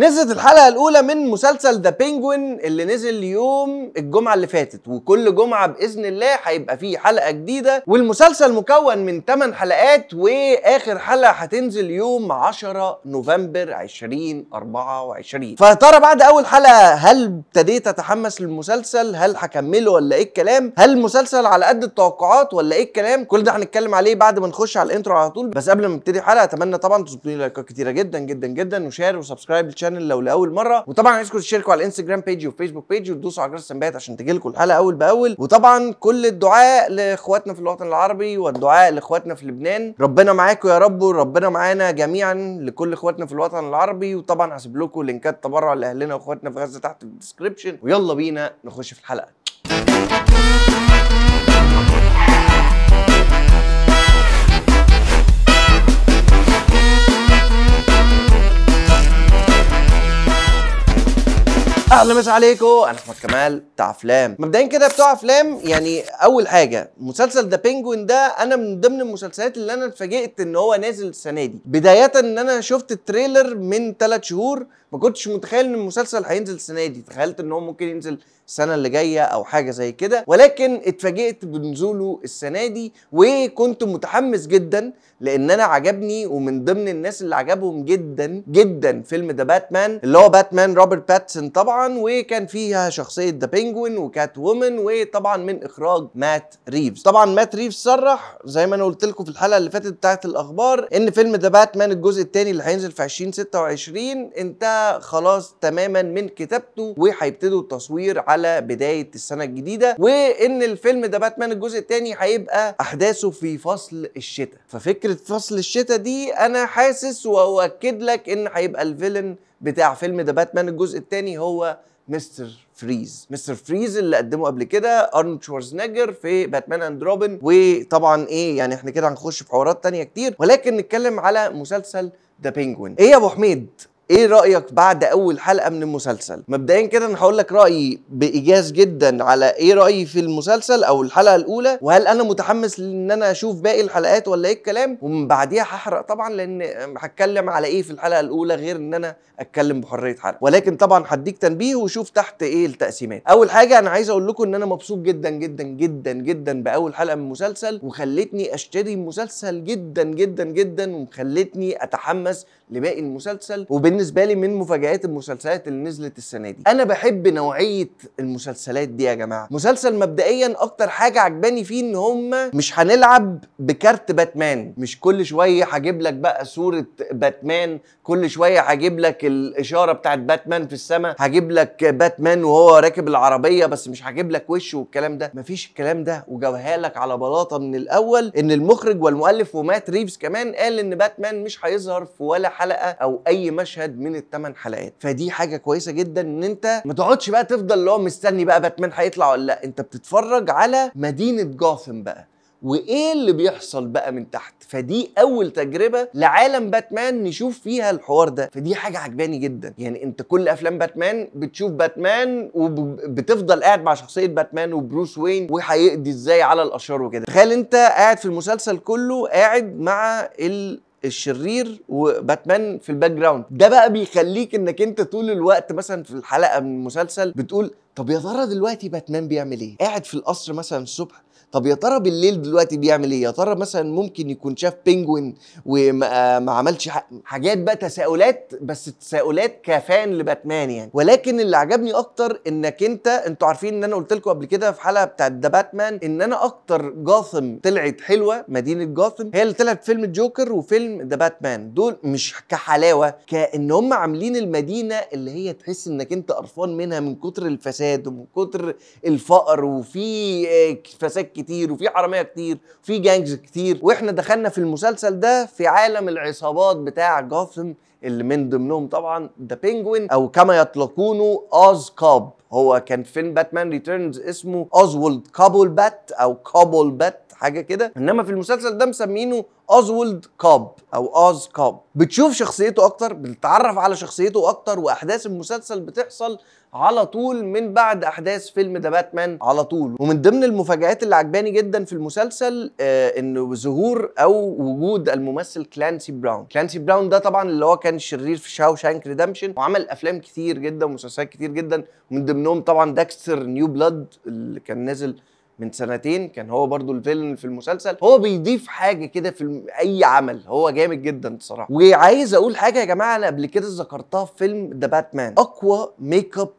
نزلت الحلقة الأولى من مسلسل ذا بينجوين اللي نزل يوم الجمعة اللي فاتت وكل جمعة بإذن الله هيبقى فيه حلقة جديدة والمسلسل مكون من 8 حلقات وآخر حلقة هتنزل يوم 10 نوفمبر 2024 فترى بعد أول حلقة هل ابتديت أتحمس للمسلسل هل هكمله ولا إيه الكلام هل المسلسل على قد التوقعات ولا إيه الكلام كل ده هنتكلم عليه بعد ما نخش على الانترو على طول بس قبل ما نبتدي الحلقة أتمنى طبعا تظبطوا لي لايكات كتيرة جدا جدا جدا وشير وسبسكرايب للشانل الشانل لو لاول مره وطبعا عايزكم تشتركوا على الانستجرام بيج وفيسبوك بيج وتدوسوا على جرس التنبيهات عشان تجيلكم الحلقه اول باول وطبعا كل الدعاء لاخواتنا في الوطن العربي والدعاء لاخواتنا في لبنان ربنا معاكم يا رب وربنا معانا جميعا لكل اخواتنا في الوطن العربي وطبعا هسيب لكم لينكات تبرع لاهلنا واخواتنا في غزه تحت في الديسكربشن ويلا بينا نخش في الحلقه اهلا مساء عليكم انا احمد كمال بتاع افلام مبدئيا كده بتوع افلام يعني اول حاجه مسلسل ذا بينجوين ده انا من ضمن المسلسلات اللي انا اتفاجئت ان هو نازل السنه دي بدايه ان انا شفت التريلر من ثلاث شهور ما كنتش متخيل ان المسلسل هينزل السنه دي تخيلت ان هو ممكن ينزل السنه اللي جايه او حاجه زي كده ولكن اتفاجئت بنزوله السنه دي وكنت متحمس جدا لان انا عجبني ومن ضمن الناس اللي عجبهم جدا جدا فيلم ذا باتمان اللي هو باتمان روبرت باتسون طبعا وكان فيها شخصيه ذا بينجوين وكات وومن وطبعا من اخراج مات ريفز طبعا مات ريفز صرح زي ما انا قلت لكم في الحلقه اللي فاتت بتاعه الاخبار ان فيلم ذا باتمان الجزء الثاني اللي هينزل في 2026 انتهى خلاص تماما من كتابته وهيبتدوا التصوير على بدايه السنه الجديده وان الفيلم ده باتمان الجزء الثاني هيبقى احداثه في فصل الشتاء ففكره فصل الشتاء دي انا حاسس واؤكد لك ان هيبقى الفيلن بتاع فيلم ده باتمان الجزء الثاني هو مستر فريز مستر فريز اللي قدمه قبل كده ارنولد شوارزنيجر في باتمان اند روبن وطبعا ايه يعني احنا كده هنخش في حوارات تانية كتير ولكن نتكلم على مسلسل ذا بينجوين ايه يا ابو حميد ايه رايك بعد اول حلقه من المسلسل مبدئيا كده انا هقول لك رايي بايجاز جدا على ايه رايي في المسلسل او الحلقه الاولى وهل انا متحمس ان انا اشوف باقي الحلقات ولا ايه الكلام ومن بعديها هحرق طبعا لان هتكلم على ايه في الحلقه الاولى غير ان انا اتكلم بحريه حرق ولكن طبعا هديك تنبيه وشوف تحت ايه التقسيمات اول حاجه انا عايز اقول لكم ان انا مبسوط جدا جدا جدا جدا باول حلقه من المسلسل وخلتني اشتري المسلسل جدا جدا جدا وخلتني اتحمس لباقي المسلسل وبالنسبة بالنسبه لي من مفاجات المسلسلات اللي نزلت السنه دي انا بحب نوعيه المسلسلات دي يا جماعه مسلسل مبدئيا اكتر حاجه عجباني فيه ان هم مش هنلعب بكارت باتمان مش كل شويه هجيب لك بقى صوره باتمان كل شويه هجيب لك الاشاره بتاعت باتمان في السماء هجيب لك باتمان وهو راكب العربيه بس مش هجيب لك وشه والكلام ده مفيش الكلام ده وجابها لك على بلاطه من الاول ان المخرج والمؤلف ومات ريفز كمان قال ان باتمان مش هيظهر في ولا حلقه او اي مشهد عدد من الثمان حلقات فدي حاجه كويسه جدا ان انت ما تقعدش بقى تفضل اللي هو مستني بقى باتمان هيطلع ولا لا انت بتتفرج على مدينه جاثم بقى وايه اللي بيحصل بقى من تحت فدي اول تجربه لعالم باتمان نشوف فيها الحوار ده فدي حاجه عجباني جدا يعني انت كل افلام باتمان بتشوف باتمان وبتفضل قاعد مع شخصيه باتمان وبروس وين وهيقضي ازاي على الاشرار وكده تخيل انت قاعد في المسلسل كله قاعد مع الشرير وباتمان في الباك جراوند ده بقى بيخليك انك انت طول الوقت مثلا في الحلقه من المسلسل بتقول طب يا ترى دلوقتي باتمان بيعمل ايه قاعد في القصر مثلا الصبح طب يا ترى بالليل دلوقتي بيعمل ايه يا ترى مثلا ممكن يكون شاف بينجوين وما عملش حاجات بقى تساؤلات بس تساؤلات كفان لباتمان يعني ولكن اللي عجبني اكتر انك انت انتوا عارفين ان انا قلت لكم قبل كده في حلقه بتاعت ذا باتمان ان انا اكتر جاثم طلعت حلوه مدينه جاثم هي اللي طلعت فيلم الجوكر وفيلم ذا باتمان دول مش كحلاوه كان هم عاملين المدينه اللي هي تحس انك انت قرفان منها من كتر الفساد ومن كتر الفقر وفي آه، فساد كتير وفي حراميه كتير وفي جانجز كتير واحنا دخلنا في المسلسل ده في عالم العصابات بتاع جوثم اللي من ضمنهم طبعا ذا بينجوين او كما يطلقونه از كاب هو كان فيلم باتمان ريتيرنز اسمه اوزولد كابول بات او كابول بات حاجه كده انما في المسلسل ده مسمينه اوزولد كاب او اوز كاب بتشوف شخصيته اكتر بتتعرف على شخصيته اكتر واحداث المسلسل بتحصل على طول من بعد احداث فيلم ذا باتمان على طول ومن ضمن المفاجات اللي عجباني جدا في المسلسل آه انه ظهور او وجود الممثل كلانسي براون كلانسي براون ده طبعا اللي هو كان شرير في شاو شانك ريدمشن وعمل افلام كتير جدا ومسلسلات كتير جدا ومن ضمن ومنهم طبعا داكستر نيو بلاد اللي كان نازل من سنتين كان هو برضو الفيلن في المسلسل هو بيضيف حاجه كده في اي عمل هو جامد جدا الصراحه وعايز اقول حاجه يا جماعه انا قبل كده ذكرتها في فيلم ذا باتمان اقوى ميك اب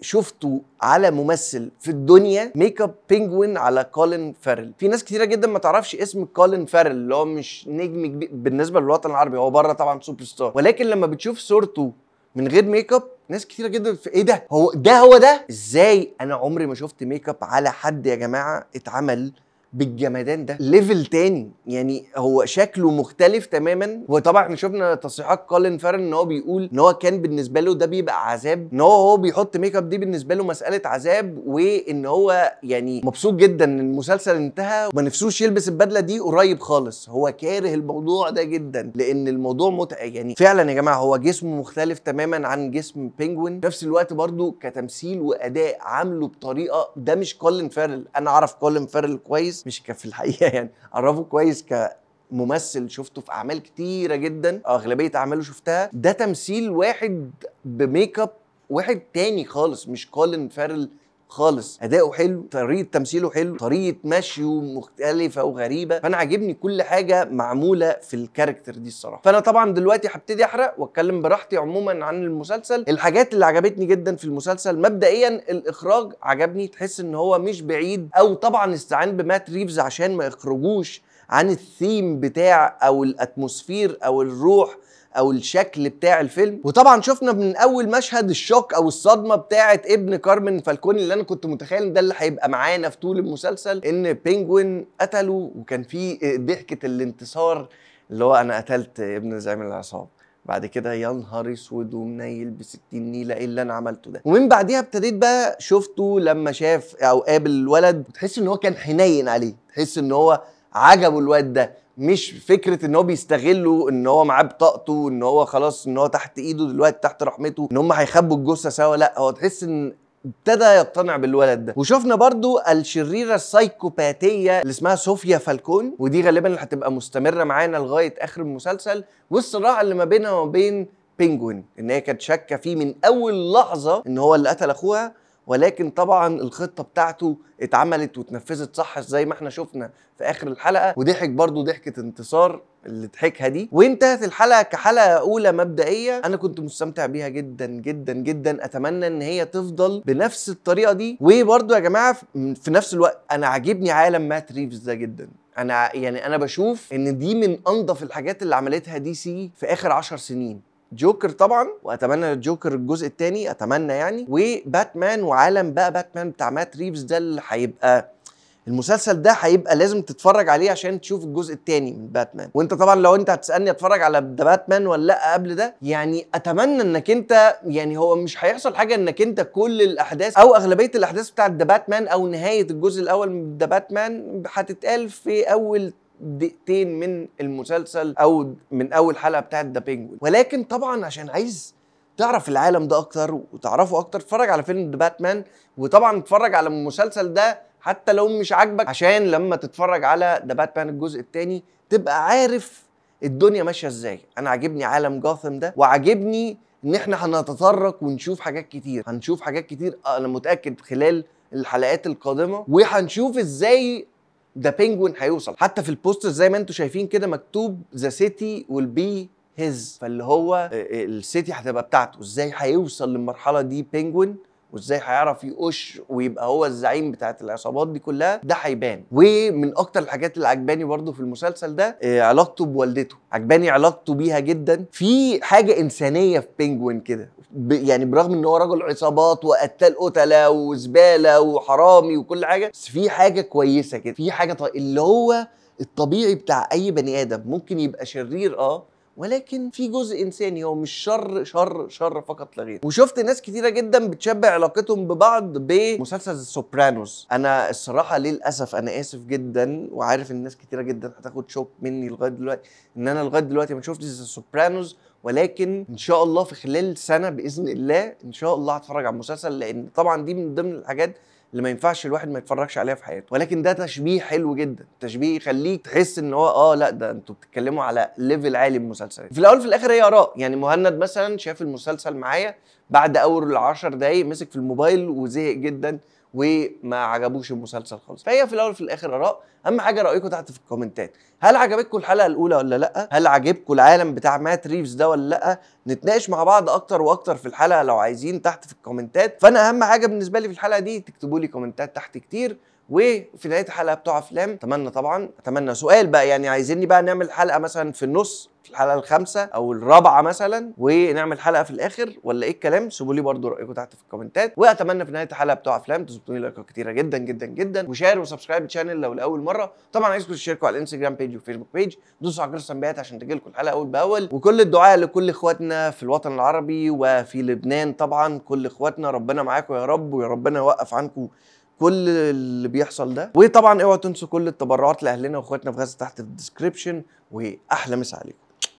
شفته على ممثل في الدنيا ميك اب بينجوين على كولين فارل في ناس كتيره جدا ما تعرفش اسم كولين فارل اللي هو مش نجم كبير بالنسبه للوطن العربي هو بره طبعا سوبر ستار ولكن لما بتشوف صورته من غير ميك اب ناس كتيره جدا في ايه ده هو ده هو ده ازاي انا عمري ما شفت ميك اب على حد يا جماعه اتعمل بالجمدان ده ليفل تاني يعني هو شكله مختلف تماما وطبعا احنا شفنا تصريحات كولين فارن ان هو بيقول ان هو كان بالنسبه له ده بيبقى عذاب ان هو هو بيحط ميك اب دي بالنسبه له مساله عذاب وان هو يعني مبسوط جدا ان المسلسل انتهى وما نفسوش يلبس البدله دي قريب خالص هو كاره الموضوع ده جدا لان الموضوع متع يعني فعلا يا جماعه هو جسمه مختلف تماما عن جسم بينجوين في نفس الوقت برضو كتمثيل واداء عامله بطريقه ده مش كولين فارل انا اعرف كولين فارل كويس مش في الحقيقه يعني اعرفه كويس ك ممثل شفته في اعمال كتيره جدا اغلبيه اعماله شفتها ده تمثيل واحد بميك اب واحد تاني خالص مش كولن فارل خالص اداؤه حلو طريقه تمثيله حلو طريقه مشيه مختلفه وغريبه فانا عاجبني كل حاجه معموله في الكاركتر دي الصراحه فانا طبعا دلوقتي هبتدي احرق واتكلم براحتي عموما عن المسلسل الحاجات اللي عجبتني جدا في المسلسل مبدئيا الاخراج عجبني تحس ان هو مش بعيد او طبعا استعان بمات ريفز عشان ما يخرجوش عن الثيم بتاع او الاتموسفير او الروح او الشكل بتاع الفيلم وطبعا شفنا من اول مشهد الشوك او الصدمه بتاعه ابن كارمن فالكون اللي انا كنت متخيل ده اللي هيبقى معانا في طول المسلسل ان بينجوين قتله وكان في ضحكه الانتصار اللي هو انا قتلت ابن زعيم العصابه بعد كده يا نهار اسود ومنيل ب 60 نيله ايه اللي انا عملته ده ومن بعديها ابتديت بقى شفته لما شاف او قابل الولد تحس ان هو كان حنين عليه تحس ان هو عجبه الواد ده مش فكره ان هو بيستغله ان هو معاه بطاقته ان هو خلاص ان هو تحت ايده دلوقتي تحت رحمته ان هم هيخبوا الجثه سوا لا هو تحس ان ابتدى يقتنع بالولد ده وشفنا برضو الشريرة السايكوباتية اللي اسمها صوفيا فالكون ودي غالبا اللي هتبقى مستمرة معانا لغاية اخر المسلسل والصراع اللي ما بينها وما بين بينجوين ان هي كانت شاكة فيه من اول لحظة ان هو اللي قتل اخوها ولكن طبعا الخطه بتاعته اتعملت واتنفذت صح زي ما احنا شفنا في اخر الحلقه وضحك برضو ضحكه انتصار اللي ضحكها دي وانتهت الحلقه كحلقه اولى مبدئيه انا كنت مستمتع بيها جدا جدا جدا اتمنى ان هي تفضل بنفس الطريقه دي وبرضو يا جماعه في نفس الوقت انا عاجبني عالم مات ريفز ده جدا انا يعني انا بشوف ان دي من انظف الحاجات اللي عملتها دي سي في اخر عشر سنين جوكر طبعا واتمنى الجوكر الجزء الثاني اتمنى يعني وباتمان وعالم بقى باتمان بتاع مات ريفز ده اللي هيبقى المسلسل ده هيبقى لازم تتفرج عليه عشان تشوف الجزء الثاني من باتمان وانت طبعا لو انت هتسالني اتفرج على ذا باتمان ولا لا قبل ده يعني اتمنى انك انت يعني هو مش هيحصل حاجه انك انت كل الاحداث او اغلبيه الاحداث بتاعه ذا باتمان او نهايه الجزء الاول من ذا باتمان هتتقال في اول دقيقتين من المسلسل او من اول حلقه بتاعه ذا بينجوين ولكن طبعا عشان عايز تعرف العالم ده اكتر وتعرفه اكتر اتفرج على فيلم ذا باتمان وطبعا اتفرج على المسلسل ده حتى لو مش عاجبك عشان لما تتفرج على ذا باتمان الجزء الثاني تبقى عارف الدنيا ماشيه ازاي انا عاجبني عالم جاثم ده وعاجبني ان احنا هنتطرق ونشوف حاجات كتير هنشوف حاجات كتير انا متاكد خلال الحلقات القادمه وهنشوف ازاي ده بينجوين هيوصل حتى في البوستر زي ما انتم شايفين كده مكتوب ذا سيتي ويل بي هيز فاللي هو آه، آه، السيتي هتبقى بتاعته ازاي هيوصل للمرحله دي بينجوين وازاي هيعرف يقش ويبقى هو الزعيم بتاعت العصابات دي كلها ده هيبان ومن اكتر الحاجات اللي عجباني برده في المسلسل ده آه، علاقته بوالدته عجباني علاقته بيها جدا في حاجه انسانيه في بينجوين كده يعني برغم ان هو رجل عصابات وقتال قتله وزباله وحرامي وكل حاجه بس في حاجه كويسه كده في حاجه طيب اللي هو الطبيعي بتاع اي بني ادم ممكن يبقى شرير اه ولكن في جزء انساني هو مش شر شر شر فقط لا غير وشفت ناس كتيره جدا بتشبه علاقتهم ببعض بمسلسل السوبرانوس انا الصراحه للاسف انا اسف جدا وعارف ان ناس كتيره جدا هتاخد شوك مني لغايه دلوقتي ان انا لغايه دلوقتي ما شفتش السوبرانوس ولكن ان شاء الله في خلال سنه باذن الله ان شاء الله هتفرج على المسلسل لان طبعا دي من ضمن الحاجات اللي ما ينفعش الواحد ما يتفرجش عليها في حياته ولكن ده تشبيه حلو جدا تشبيه يخليك تحس ان هو اه لا ده انتوا بتتكلموا على ليفل عالي من المسلسلات في الاول في الاخر هي اراء يعني مهند مثلا شاف المسلسل معايا بعد اول 10 دقايق مسك في الموبايل وزهق جدا وما عجبوش المسلسل خالص فهي في الاول وفي الاخر اراء اهم حاجه رايكم تحت في الكومنتات هل عجبتكم الحلقه الاولى ولا لا هل عجبكم العالم بتاع مات ريفز ده ولا لا نتناقش مع بعض اكتر واكتر في الحلقه لو عايزين تحت في الكومنتات فانا اهم حاجه بالنسبه لي في الحلقه دي تكتبوا لي كومنتات تحت كتير وفي نهايه الحلقه بتوع افلام اتمنى طبعا اتمنى سؤال بقى يعني عايزيني بقى نعمل حلقه مثلا في النص في الحلقه الخامسه او الرابعه مثلا ونعمل حلقه في الاخر ولا ايه الكلام سيبوا لي برده رايكم تحت في الكومنتات واتمنى في نهايه الحلقه بتوع افلام تظبطوني لايكات كتيره جدا جدا جدا وشير وسبسكرايب للشانل لو لاول مره طبعا عايزكم تشتركوا على الانستجرام بيج والفيسبوك بيج دوسوا على جرس التنبيهات عشان تجيلكم الحلقه اول باول وكل الدعاء لكل اخواتنا في الوطن العربي وفي لبنان طبعا كل اخواتنا ربنا معاكم يا رب ويا ربنا يوقف عنكم كل اللي بيحصل ده وطبعا اوعوا تنسوا كل التبرعات لاهلنا واخواتنا في غزه تحت في الديسكربشن واحلى مسا عليكم